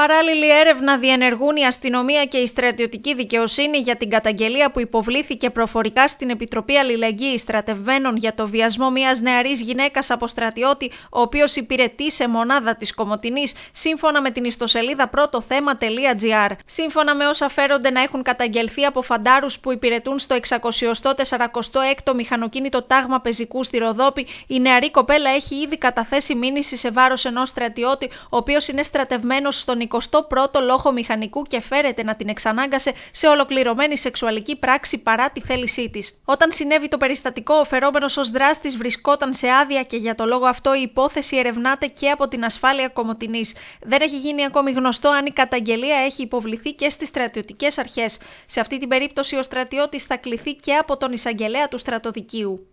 Παράλληλη έρευνα διενεργούν η αστυνομία και η στρατιωτική δικαιοσύνη για την καταγγελία που υποβλήθηκε προφορικά στην Επιτροπή Αλληλεγγύη Στρατευμένων για το βιασμό μιας νεαρής γυναίκας από στρατιώτη, ο οποίος υπηρετεί σε μονάδα της Κομοτινή, σύμφωνα με την ιστοσελίδα πρώτο θέμα.gr. Σύμφωνα με όσα φέρονται να έχουν καταγγελθεί από φαντάρους που υπηρετούν στο 646ο μηχανοκίνητο τάγμα πεζικού στη Ροδόπη, η νεαρή κοπέλα έχει ήδη καταθέσει μήνυση σε βάρος ενός στρατιώτη, ο οποίος είναι στρατευμένος στον 21ο λόγο μηχανικού και φέρεται να την εξανάγκασε σε ολοκληρωμένη σεξουαλική πράξη παρά τη θέλησή της. Όταν συνέβη το περιστατικό, ο φερόμενος ως δράστης βρισκόταν σε άδεια και για το λόγο αυτό η υπόθεση ερευνάται και από την ασφάλεια Κομωτινής. Δεν έχει γίνει ακόμη γνωστό αν η καταγγελία έχει υποβληθεί και στις στρατιωτικές αρχές. Σε αυτή την περίπτωση, ο στρατιώτης θα κληθεί και από τον εισαγγελέα του στρατοδικείου.